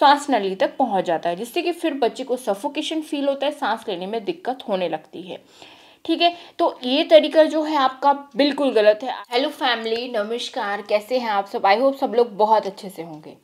सांस नली तक पहुंच जाता है जिससे कि फिर बच्चे को सफोकेशन फील होता है सांस लेने में दिक्कत होने लगती है ठीक है तो ये तरीका जो है आपका बिल्कुल गलत है हेलो फैमिली नमस्कार कैसे हैं आप सब आई होप सब लोग बहुत अच्छे से होंगे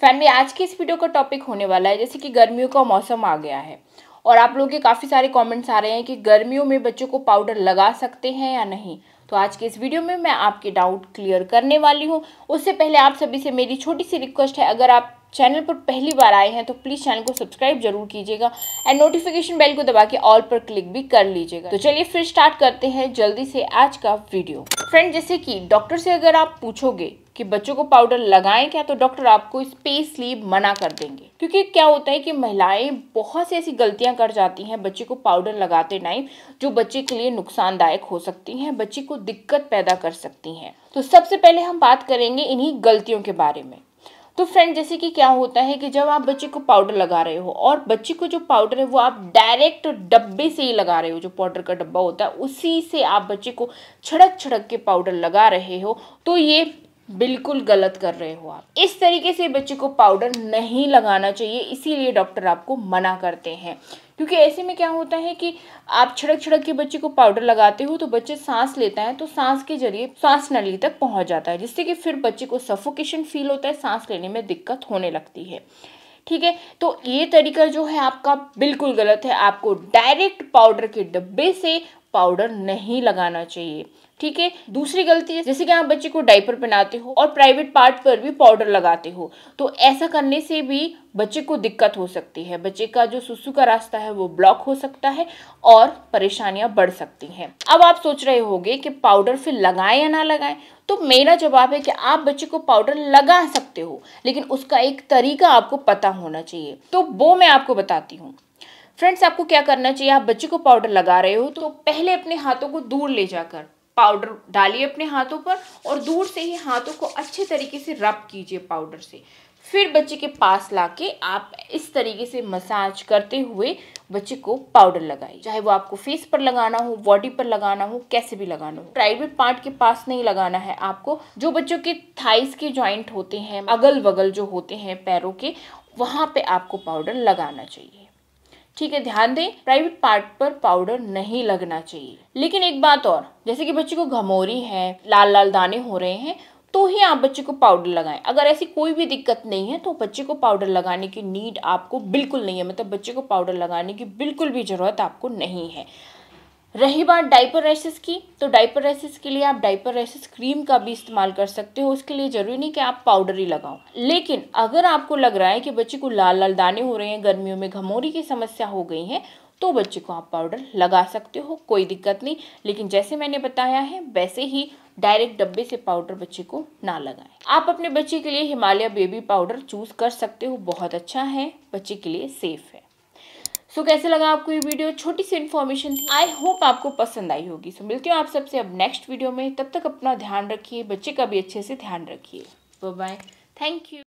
फैमिली आज की इस वीडियो का टॉपिक होने वाला है जैसे कि गर्मियों का मौसम आ गया है और आप लोगों के काफ़ी सारे कमेंट्स आ रहे हैं कि गर्मियों में बच्चों को पाउडर लगा सकते हैं या नहीं तो आज के इस वीडियो में मैं आपके डाउट क्लियर करने वाली हूँ उससे पहले आप सभी से मेरी छोटी सी रिक्वेस्ट है अगर आप चैनल पर पहली बार आए हैं तो प्लीज़ चैनल को सब्सक्राइब जरूर कीजिएगा एंड नोटिफिकेशन बेल को दबा के ऑल पर क्लिक भी कर लीजिएगा तो चलिए फिर स्टार्ट करते हैं जल्दी से आज का वीडियो फ्रेंड जैसे कि डॉक्टर से अगर आप पूछोगे कि बच्चों को पाउडर लगाएं क्या तो डॉक्टर आपको स्पेसली मना कर देंगे क्योंकि क्या होता है कि महिलाएं बहुत सी ऐसी गलतियां कर जाती हैं बच्चे को पाउडर लगाते टाइम जो बच्चे के लिए नुकसानदायक हो सकती हैं बच्चे को दिक्कत पैदा कर सकती हैं तो सबसे पहले हम बात करेंगे इन्हीं गलतियों के बारे में तो फ्रेंड जैसे कि क्या होता है कि जब आप बच्चे को पाउडर लगा रहे हो और बच्चे को जो पाउडर है वो आप डायरेक्ट डब्बे से ही लगा रहे हो जो पाउडर का डब्बा होता है उसी से आप बच्चे को छड़क छड़क के पाउडर लगा रहे हो तो ये बिल्कुल गलत कर रहे हो आप इस तरीके से बच्चे को पाउडर नहीं लगाना चाहिए इसीलिए डॉक्टर आपको मना करते हैं क्योंकि ऐसे में क्या होता है कि आप छिड़क छिड़क के बच्चे को पाउडर लगाते हो तो बच्चे सांस लेता है तो सांस के जरिए सांस नली तक पहुंच जाता है जिससे कि फिर बच्चे को सफोकेशन फील होता है सांस लेने में दिक्कत होने लगती है ठीक है तो ये तरीका जो है आपका बिल्कुल गलत है आपको डायरेक्ट पाउडर के डब्बे से पाउडर नहीं लगाना चाहिए ठीक है दूसरी गलती है जैसे कि आप बच्चे को डाइपर पहनाते हो और प्राइवेट पार्ट पर भी पाउडर लगाते हो तो ऐसा करने से भी बच्चे को दिक्कत हो सकती है बच्चे का जो सुसु का रास्ता है वो ब्लॉक हो सकता है और परेशानियां बढ़ सकती हैं अब आप सोच रहे होंगे कि पाउडर फिर लगाएं या ना लगाएं तो मेरा जवाब है कि आप बच्चे को पाउडर लगा सकते हो लेकिन उसका एक तरीका आपको पता होना चाहिए तो वो मैं आपको बताती हूँ फ्रेंड्स आपको क्या करना चाहिए आप बच्चे को पाउडर लगा रहे हो तो पहले अपने हाथों को दूर ले जाकर पाउडर डालिए अपने हाथों पर और दूर से ही हाथों को अच्छे तरीके से रब कीजिए पाउडर से फिर बच्चे के पास लाके आप इस तरीके से मसाज करते हुए बच्चे को पाउडर लगाइए चाहे वो आपको फेस पर लगाना हो बॉडी पर लगाना हो कैसे भी लगाना हो प्राइवेट पार्ट के पास नहीं लगाना है आपको जो बच्चों के थाइस के जॉइंट होते हैं अगल बगल जो होते हैं पैरों के वहाँ पे आपको पाउडर लगाना चाहिए ठीक है ध्यान दें प्राइवेट पार्ट पर पाउडर नहीं लगना चाहिए लेकिन एक बात और जैसे कि बच्चे को घमोरी है लाल लाल दाने हो रहे हैं तो ही आप बच्चे को पाउडर लगाएं अगर ऐसी कोई भी दिक्कत नहीं है तो बच्चे को पाउडर लगाने की नीड आपको बिल्कुल नहीं है मतलब बच्चे को पाउडर लगाने की बिल्कुल भी ज़रूरत आपको नहीं है रही बात डाइपर रेसिस की तो डाइपर रेसिस के लिए आप डाइपर रेसिस क्रीम का भी इस्तेमाल कर सकते हो उसके लिए ज़रूरी नहीं कि आप पाउडर ही लगाओ लेकिन अगर आपको लग रहा है कि बच्चे को लाल लाल दाने हो रहे हैं गर्मियों में घमोरी की समस्या हो गई है तो बच्चे को आप पाउडर लगा सकते हो कोई दिक्कत नहीं लेकिन जैसे मैंने बताया है वैसे ही डायरेक्ट डब्बे से पाउडर बच्चे को ना लगाएं आप अपने बच्चे के लिए हिमालय बेबी पाउडर चूज़ कर सकते हो बहुत अच्छा है बच्चे के लिए सेफ़ है सो so, कैसे लगा आपको ये वीडियो छोटी सी इन्फॉर्मेशन थी आई होप आपको पसंद आई होगी सो so, मिलती हूँ आप सबसे अब नेक्स्ट वीडियो में तब तक अपना ध्यान रखिए बच्चे का भी अच्छे से ध्यान रखिए बाय थैंक यू